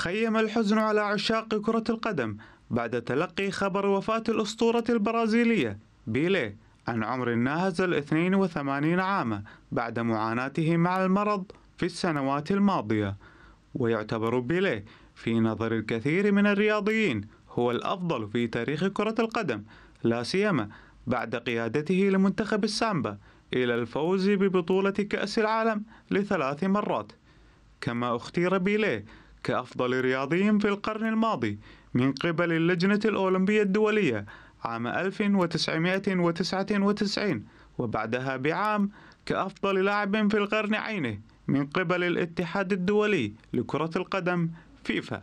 خيم الحزن على عشاق كرة القدم بعد تلقي خبر وفاة الأسطورة البرازيلية بيليه عن عمر ناهز ال 82 عاما بعد معاناته مع المرض في السنوات الماضية ويعتبر بيليه في نظر الكثير من الرياضيين هو الأفضل في تاريخ كرة القدم لا سيما بعد قيادته لمنتخب السامبا إلى الفوز ببطولة كأس العالم لثلاث مرات كما اختير بيليه كأفضل رياضي في القرن الماضي من قبل اللجنة الأولمبية الدولية عام 1999 وبعدها بعام كأفضل لاعب في القرن عينه من قبل الاتحاد الدولي لكرة القدم فيفا